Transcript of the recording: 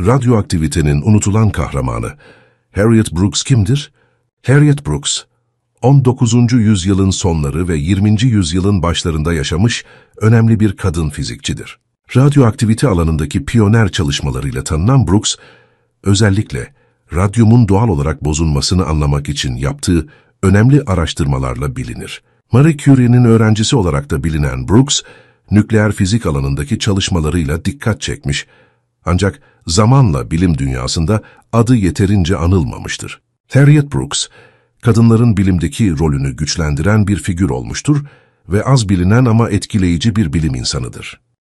radyoaktivitenin unutulan kahramanı Harriet Brooks kimdir? Harriet Brooks, 19. yüzyılın sonları ve 20. yüzyılın başlarında yaşamış önemli bir kadın fizikçidir. Radyoaktivite alanındaki piyoner çalışmalarıyla tanınan Brooks, özellikle radyumun doğal olarak bozulmasını anlamak için yaptığı önemli araştırmalarla bilinir. Marie Curie'nin öğrencisi olarak da bilinen Brooks, nükleer fizik alanındaki çalışmalarıyla dikkat çekmiş. Ancak zamanla bilim dünyasında adı yeterince anılmamıştır. Harriet Brooks, kadınların bilimdeki rolünü güçlendiren bir figür olmuştur ve az bilinen ama etkileyici bir bilim insanıdır.